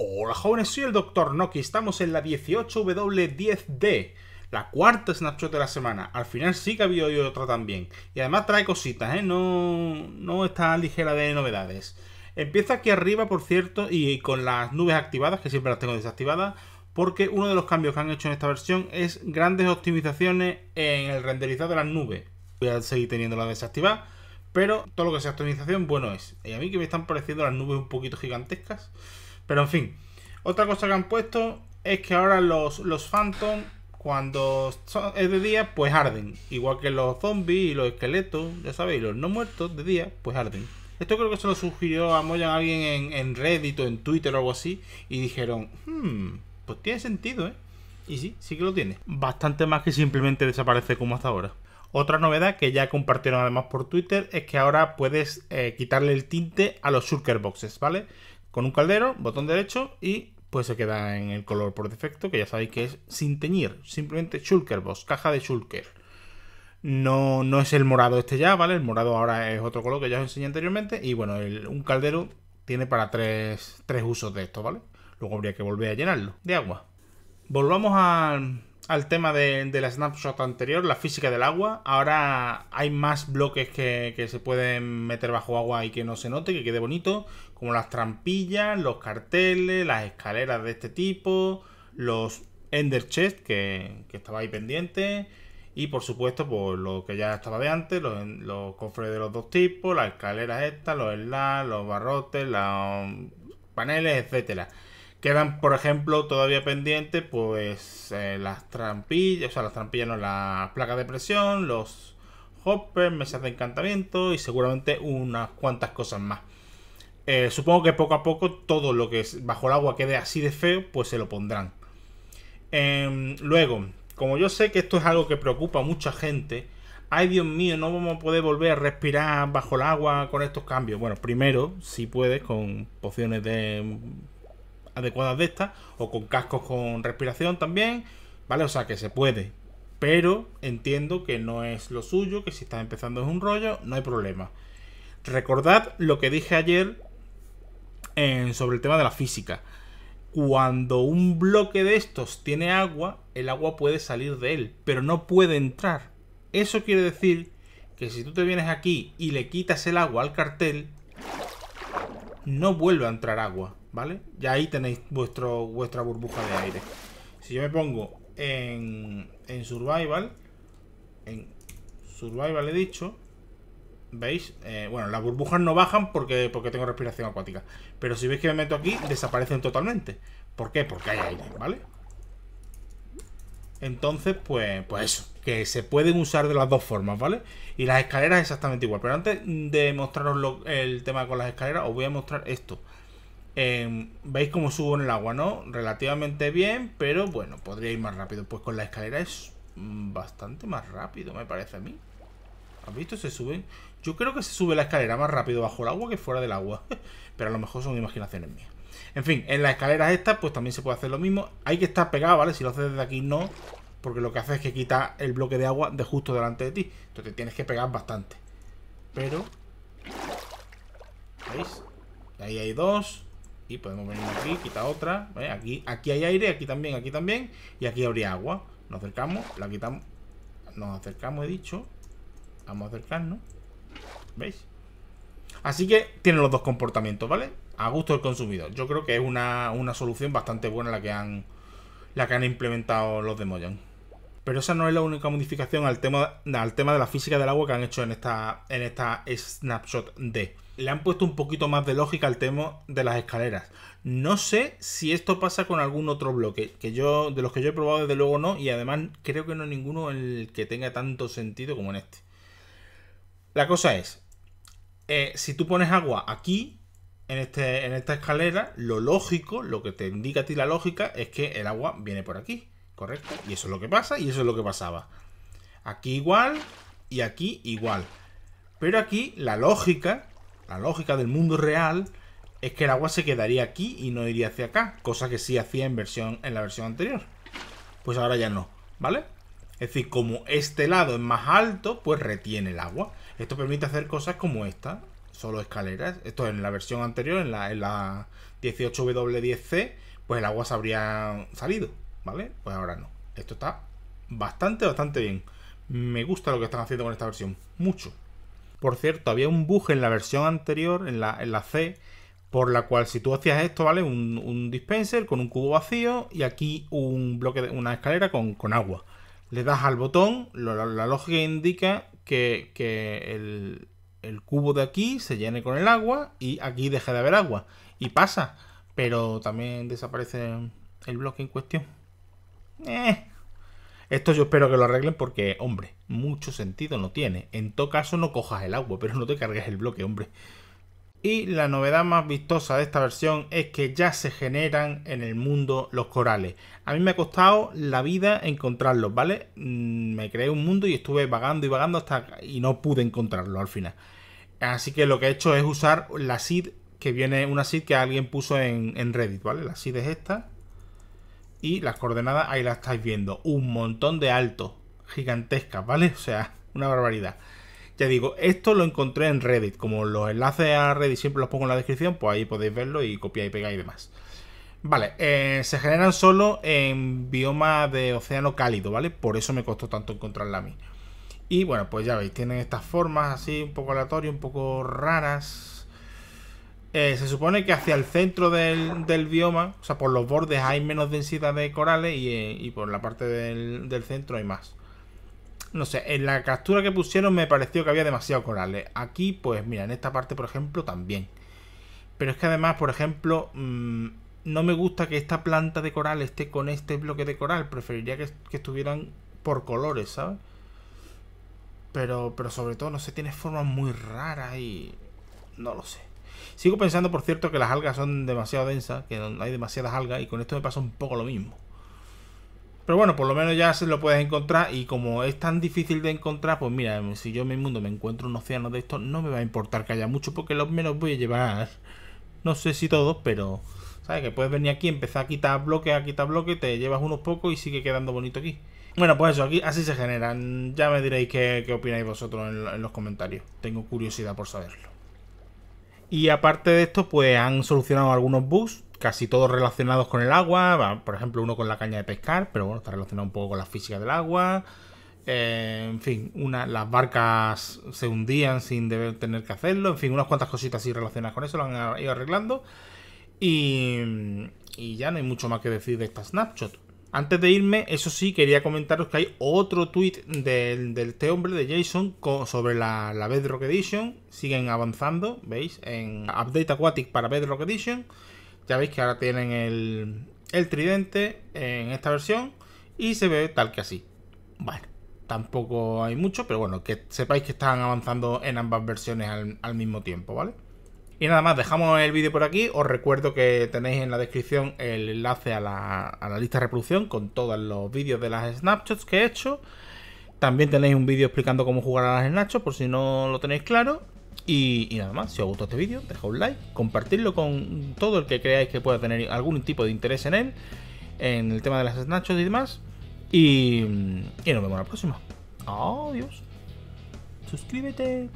Hola jóvenes, soy el Dr. Noki, estamos en la 18W10D, la cuarta snapshot de la semana. Al final sí que ha habido hoy otra también. Y además trae cositas, ¿eh? No, no está ligera de novedades. Empieza aquí arriba, por cierto, y con las nubes activadas, que siempre las tengo desactivadas, porque uno de los cambios que han hecho en esta versión es grandes optimizaciones en el renderizado de las nubes. Voy a seguir teniéndola desactivada, pero todo lo que sea optimización, bueno es. Y a mí que me están pareciendo las nubes un poquito gigantescas. Pero en fin, otra cosa que han puesto es que ahora los, los Phantom, cuando es de día, pues arden. Igual que los zombies y los esqueletos, ya sabéis, los no muertos de día, pues arden. Esto creo que se lo sugirió a Moyan alguien en, en, Reddit o en Twitter o algo así. Y dijeron, hmm, pues tiene sentido, ¿eh? Y sí, sí que lo tiene. Bastante más que simplemente desaparece como hasta ahora. Otra novedad que ya compartieron además por Twitter es que ahora puedes eh, quitarle el tinte a los shulker boxes, ¿vale? con un caldero, botón derecho y pues se queda en el color por defecto, que ya sabéis que es sin teñir, simplemente Shulker Boss, caja de Shulker. No, no es el morado este ya, ¿vale? El morado ahora es otro color que ya os enseñé anteriormente. Y bueno, un caldero tiene para tres, tres usos de esto, ¿vale? Luego habría que volver a llenarlo de agua. Volvamos a al tema de, la snapshot anterior, la física del agua. Ahora hay más bloques que, se pueden meter bajo agua y que no se note, que quede bonito, como las trampillas, los carteles, las escaleras de este tipo, los ender chest que, estaba ahí pendiente. Y por supuesto, por pues, lo que ya estaba de antes, los, cofres de los dos tipos, las escaleras estas, los enlaces, los barrotes, los paneles, etcétera. Quedan, por ejemplo, todavía pendientes, pues eh, las trampillas, o sea, las trampillas no, las placas de presión, los hoppers, mesas de encantamiento y seguramente unas cuantas cosas más. Eh, supongo que poco a poco todo lo que bajo el agua quede así de feo, pues se lo pondrán. Em, luego, como yo sé que esto es algo que preocupa a mucha gente, ay Dios mío, no vamos a poder volver a respirar bajo el agua con estos cambios. Bueno, primero, si puedes, con pociones de adecuadas de estas, o con cascos con respiración también, ¿vale? O sea que se puede, pero entiendo que no es lo suyo, que si estás empezando es un rollo, no hay problema. Recordad lo que dije ayer eh, sobre el tema de la física. Cuando un bloque de estos tiene agua, el agua puede salir de él, pero no puede entrar. Eso quiere decir que si tú te vienes aquí y le quitas el agua al cartel, no vuelve a entrar agua. ¿vale? ya ahí tenéis vuestro, vuestra burbuja de aire. Si yo me pongo en, Survival, en Survival he dicho, ¿veis? Eh, bueno, las burbujas no bajan porque, porque tengo respiración acuática. Pero si veis que me meto aquí, desaparecen totalmente. ¿Por qué? Porque hay aire, ¿vale? Entonces, pues, pues eso, que se pueden usar de las dos formas, ¿vale? Y las escaleras exactamente igual. Pero antes de mostraros el tema con las escaleras, os voy a mostrar esto. Em, veis cómo subo en el agua, ¿no? Relativamente bien, pero bueno, podría ir más rápido. Pues con la escalera es mm, bastante más rápido, me parece a mí. ¿Has visto? Se suben. Yo creo que se sube la escalera más rápido bajo el agua que fuera del agua. pero a lo mejor son imaginaciones mías. En fin, en la escalera estas, pues también se puede hacer lo mismo. Hay que estar pegado, ¿vale? Si lo haces desde aquí, no. Porque lo que hace es que quita el bloque de agua de justo delante de ti. Entonces tienes que pegar bastante. Pero... ¿Veis? Ahí hay dos. Y podemos venir aquí, quitar otra. ¿eh? Aquí, aquí hay aire, aquí también, aquí también. Y aquí habría agua. Nos acercamos, la quitamos. Nos acercamos, he dicho. Vamos a acercarnos. ¿Veis? Así que tiene los dos comportamientos, ¿vale? A gusto del consumidor. Yo creo que es una, solución bastante buena la que han, la que han implementado los de Mojang. Pero esa no es la única modificación al tema, al tema de la física del agua que han hecho en esta, en esta snapshot D. Le han puesto un poquito más de lógica al tema de las escaleras. No sé si esto pasa con algún otro bloque, que yo, de los que yo he probado desde luego no, y además creo que no hay ninguno el que tenga tanto sentido como en este. La cosa es, eh, si tú pones agua aquí, en, este, en esta escalera, lo lógico, lo que te indica a ti la lógica, es que el agua viene por aquí. ¿correcto? Y eso es lo que pasa y eso es lo que pasaba. Aquí igual y aquí igual. Pero aquí la lógica, la lógica del mundo real, es que el agua se quedaría aquí y no iría hacia acá, cosa que sí hacía en, versión, en la versión anterior. Pues ahora ya no, ¿vale? Es decir, como este lado es más alto, pues retiene el agua. Esto permite hacer cosas como esta, solo escaleras. Esto en la versión anterior, en la, en la 18W10C, pues el agua se habría salido, ¿vale? Pues ahora no. Esto está bastante, bastante bien. Me gusta lo que están haciendo con esta versión. Mucho. Por cierto, había un bug en la versión anterior, en la, en la C, por la cual si tú hacías esto, ¿vale? Un, dispenser con un cubo vacío y aquí un bloque de una escalera con, agua. Le das al botón, la, lógica indica que, el, el, cubo de aquí se llene con el agua y aquí deje de haber agua. Y pasa, pero también desaparece el bloque en cuestión. Eh. Esto yo espero que lo arreglen porque, hombre, mucho sentido no tiene. En todo caso no cojas el agua, pero no te cargues el bloque, hombre. Y la novedad más vistosa de esta versión es que ya se generan en el mundo los corales. A mí me ha costado la vida encontrarlos, ¿vale? Mm, me creé un mundo y estuve vagando y vagando hasta y no pude encontrarlo al final. Así que lo que he hecho es usar la seed que viene, una seed que alguien puso en, en Reddit, ¿vale? La seed es esta, y las coordenadas ahí las estáis viendo. Un montón de altos, gigantescas, ¿vale? O sea, una barbaridad. Ya digo, esto lo encontré en Reddit. Como los enlaces a Reddit siempre los pongo en la descripción, pues ahí podéis verlo y copiar y pegar y demás. Vale, eh, se generan solo en biomas de océano cálido, ¿vale? Por eso me costó tanto encontrarla a mí. Y bueno, pues ya veis, tienen estas formas así un poco aleatorias, un poco raras, eh, se supone que hacia el centro del, del, bioma, o sea, por los bordes hay menos densidad de corales y, eh, por la parte del, centro hay más. No sé, en la captura que pusieron me pareció que había demasiado corales. Aquí, pues mira, en esta parte, por ejemplo, también. Pero es que además, por ejemplo, mm, no me gusta que esta planta de coral esté con este bloque de coral. Preferiría que, estuvieran por colores, ¿sabes? Pero, pero sobre todo, no sé, tiene formas muy raras y... No lo sé. Sigo pensando, por cierto, que las algas son demasiado densas, que hay demasiadas algas y con esto me pasa un poco lo mismo. Pero bueno, por lo menos ya se lo puedes encontrar y como es tan difícil de encontrar, pues mira, em, si yo en mi mundo me encuentro un océano de estos, no me va a importar que haya mucho porque los menos voy a llevar, no sé si todos, pero... ¿Sabes? Que puedes venir aquí, empezar a quitar bloques, a quitar bloques, te llevas unos pocos y sigue quedando bonito aquí. Bueno, pues eso, aquí así se generan. Mm, ya me diréis qué, opináis vosotros en los comentarios. Tengo curiosidad por saberlo. Y aparte de esto, pues han solucionado algunos bugs, casi todos relacionados con el agua. Por ejemplo, uno con la caña de pescar, pero bueno, está relacionado un poco con la física del agua. Eh, en fin, una, las barcas se hundían sin tener que hacerlo. En fin, unas cuantas cositas así relacionadas con eso lo han ido arreglando. y ya no hay mucho más que decir de esta snapshot. Antes de irme, eso sí, quería comentaros que hay otro tweet del, de este hombre, de Jason, sobre la, la, Bedrock Edition. Siguen avanzando, ¿veis? En Update Aquatic para Bedrock Edition. Ya veis que ahora tienen el, tridente en esta versión y se ve tal que así. Bueno, tampoco hay mucho, pero bueno, que sepáis que están avanzando en ambas versiones al mismo tiempo, ¿vale? Y nada más, dejamos el vídeo por aquí. Os recuerdo que tenéis en la descripción el enlace a la, lista de reproducción con todos los vídeos de las snapshots que he hecho. También tenéis un vídeo explicando cómo jugar a las snapshots por si no lo tenéis claro. Y, nada más, si os gustó este vídeo, dejad un like, compartidlo con todo el que creáis que pueda tener algún tipo de interés en él, en el tema de las snapshots y demás. Y, y nos vemos en la próxima. Adiós. Suscríbete.